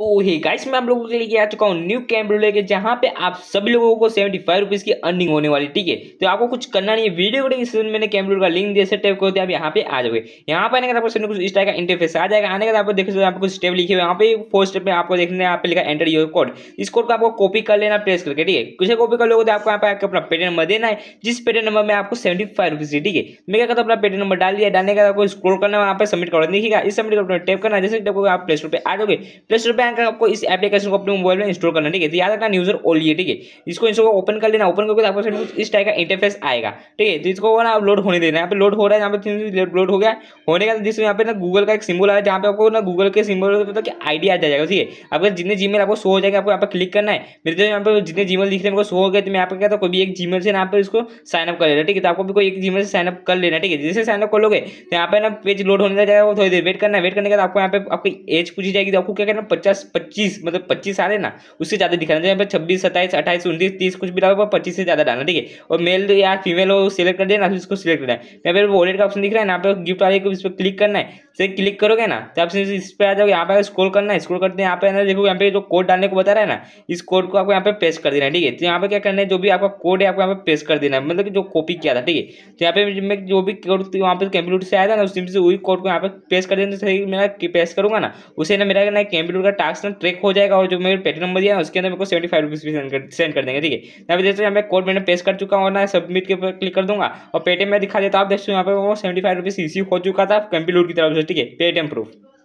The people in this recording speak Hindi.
तो हे गाइस मैं आप लोगों के लिए आ चुका हूँ न्यू कैम्प लेके जहाँ पे आप सभी लोगों को सेवेंटी फाइव रुपीज़ की अर्निंग होने वाली ठीक है तो आपको कुछ करना नहीं है वीडियो इस मैंने कैम्प का लिंक जैसे टाइप करते आप यहाँ पे आ जाओगे यहाँ पर आने का आपको सामने कुछ इस टाइप का इंटरफेस आ जाएगा आने का आप देख सकते आपको स्टेप लिखे हुए यहाँ पे फर्स्ट स्टेप में आपको देखने है यहाँ पे लिखा एंटर योर कोड इस कोड को आपको कॉपी कर लेना प्रेस करके ठीक है कुछ कॉपी कर लोगों तो आपको यहाँ पे अपना पेटर्न नंबर देना है जिस पेटर्न नंबर में आपको सेवेंटी फाइव रुपीज़ ठीक है मैं क्या करता अपना पेटर्न नंबर डाल दिया डालने का आपको स्क्रोल करना वहाँ पर सबमिट करना देखिएगा इस सबमिट को टेप करना जैसे टेप टाइप आप प्ले स्टोर पर आ जाओगे प्ले स्टोर पर करना है आपको इस एप्लीकेशन को अपने मोबाइल में इंस्टॉल करना ठीक है तो याद रखना न्यूजर ओली है ठीक है इसको इसको ओपन कर लेना ओपन करके आपको कुछ इस टाइप का इंटरफेस आएगा ठीक है तो इसको ना लोड होने देना यहाँ पे लोड हो रहा है यहाँ पे लोड हो गया होने का जिसमें यहाँ पे ना गूगल का एक सिंबल आ रहा है जहाँ पे आपको ना गूगल के सिंबल मतलब तो कि आईडी आ जाएगा ठीक है आपके जितने जी आपको शो हो जाएगा आपको यहाँ पर क्लिक करना है मेरे तो यहाँ पर जितने जी दिख रहे हैं मेरे को शो हो गए तो मैं आपको पर कहता हूँ कोई भी एक जी से यहाँ पर इसको साइनअप कर लेना ठीक है तो आपको भी कोई एक जी से साइनअप कर लेना ठीक है जैसे साइनअप कर लोगे तो यहाँ पे ना पेज लोड होने जाएगा वो थोड़ी देर वेट करना है वेट करने के बाद आपको यहाँ पे आपकी एज पूछी जाएगी तो आपको क्या करना पचास दस पच्चीस मतलब पच्चीस आ रहे ना उससे ज़्यादा दिखाना चाहिए छब्बीस सत्ताईस अट्ठाईस उन्तीस तीस कुछ भी डालो पच्चीस से ज़्यादा डालना ठीक है और मेल तो या फीमेल हो सिलेक्ट कर देना उसको सिलेक्ट करना है यहाँ पर वॉलेट का ऑप्शन दिख रहा है यहाँ पे गिफ्ट वाले को इस पर क्लिक करना है से तो क्लिक करोगे ना तो आप इस पर आ जाओगे यहाँ पर स्क्रॉल करना है स्क्रॉल करते हैं यहाँ पे ना देखो यहाँ पे जो कोड डालने को बता रहा है ना इस कोड को आपको यहाँ पे पेस्ट कर देना है ठीक है तो यहाँ पे क्या करना है जो भी आपका कोड है आपको यहाँ पे पेस्ट कर देना है मतलब कि जो कॉपी किया था ठीक है तो यहाँ पे मैं जो भी कोड तो वहाँ पे कंप्यूटर से आया था ना उसमें से वही कोड को यहाँ पे पेस्ट कर देना सही मेरा पेस्ट करूँगा ना उसे ना मेरा ना कंप्यूटर का टास्क ना ट्रेक हो जाएगा और जो मेरे पेटी नंबर दिया है उसके अंदर मेरे को सेवेंटी फाइव रुपीज़ भी सेंड कर सेंड कर देंगे ठीक है यहाँ तो पे जैसे यहाँ पे कोड मैंने पेश कर चुका हूँ ना सबमिट के ऊपर क्लिक कर दूंगा और पेटीएम में दिखा देता आप देखते हो यहाँ पे वो सेवेंटी फाइव रुपीज़ रिसीव हो चुका था कंप्यूटर की तरफ से ठीक है पेटीएम प्रूफ